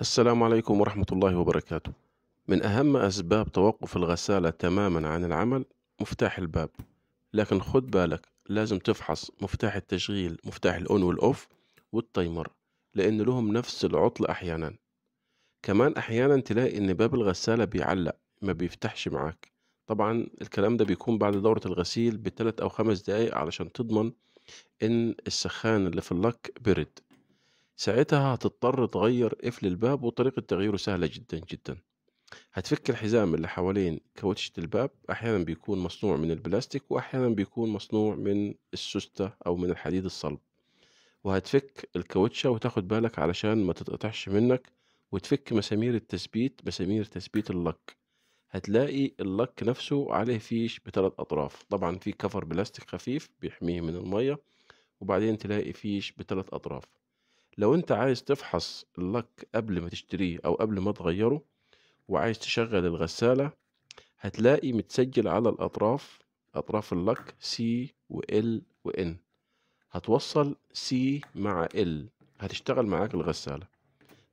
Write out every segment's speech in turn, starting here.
السلام عليكم ورحمة الله وبركاته من أهم أسباب توقف الغسالة تماما عن العمل مفتاح الباب لكن خد بالك لازم تفحص مفتاح التشغيل مفتاح الأون والأوف والتايمر لأن لهم نفس العطل أحيانا كمان أحيانا تلاقي إن باب الغسالة بيعلق ما بيفتحش معاك طبعا الكلام ده بيكون بعد دورة الغسيل بثلاث أو خمس دقايق علشان تضمن إن السخان اللي في اللك برد ساعتها هتضطر تغير قفل الباب وطريقة تغييره سهلة جدًا، جدًا. هتفك الحزام اللي حوالين كوتشة الباب، أحيانًا بيكون مصنوع من البلاستيك وأحيانًا بيكون مصنوع من السوستة أو من الحديد الصلب، وهتفك الكوتشة وتاخد بالك علشان ما تتقطعش منك، وتفك مسامير التثبيت، مسامير تثبيت اللَّك، هتلاقي اللَّك نفسه عليه فيش بثلاث أطراف، طبعًا في كفر بلاستيك خفيف بيحميه من المَيّة، وبعدين تلاقي فيش بثلاث أطراف. لو أنت عايز تفحص اللَّك قبل ما تشتريه أو قبل ما تغيّره وعايز تشغّل الغسالة، هتلاقي متسجّل على الأطراف أطراف اللَّك C و N هتوصّل C مع L هتشتغل معاك الغسالة،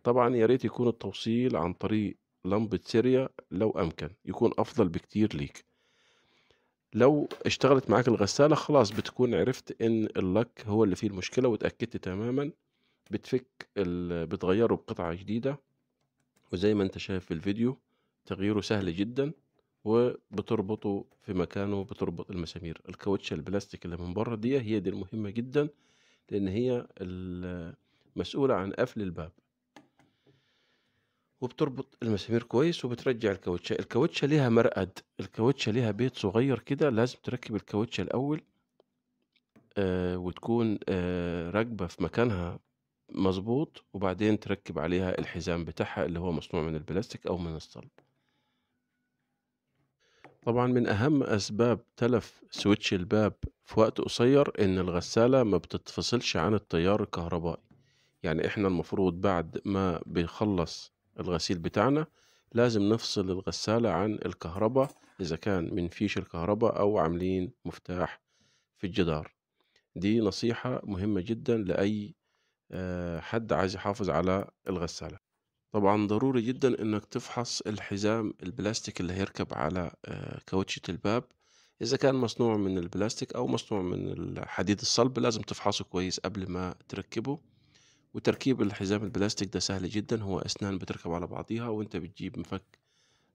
طبعًا يا ريت يكون التوصيل عن طريق لمبة سيريا لو أمكن، يكون أفضل بكتير ليك. لو اشتغلت معاك الغسالة خلاص بتكون عرفت إن اللَّك هو اللي فيه المشكلة واتأكدت تمامًا. بتفك بتغيره بقطعة جديدة وزي ما انت شايف في الفيديو تغييره سهل جدا وبتربطه في مكانه بتربط المسامير الكاوتش البلاستيك اللي من بره دي هي دي المهمة جدا لان هي المسؤولة عن قفل الباب وبتربط المسامير كويس وبترجع الكاوتشة الكاوتشة ليها مرقد الكاوتشة ليها بيت صغير كده لازم تركب الكاوتشة الأول آه وتكون آه راكبة في مكانها مظبوط وبعدين تركب عليها الحزام بتاعها اللي هو مصنوع من البلاستيك أو من الصلب طبعا من أهم أسباب تلف سويتش الباب في وقت قصير إن الغسالة ما بتتفصلش عن التيار الكهربائي يعني إحنا المفروض بعد ما بيخلص الغسيل بتاعنا لازم نفصل الغسالة عن الكهرباء إذا كان من فيش الكهرباء أو عاملين مفتاح في الجدار دي نصيحة مهمة جدا لأي آه، حد عايز يحافظ على الغسالة طبعا ضروري جدا انك تفحص الحزام البلاستيك اللي هيركب على آه، كاوتشة الباب اذا كان مصنوع من البلاستيك او مصنوع من الحديد الصلب لازم تفحصه كويس قبل ما تركبه وتركيب الحزام البلاستيك ده سهل جدا هو اسنان بتركب على بعضيها وانت بتجيب مفك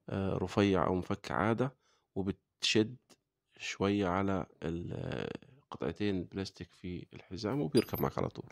آه، رفيع او مفك عادة وبتشد شوية على قطعتين بلاستيك في الحزام وبيركب معك على طول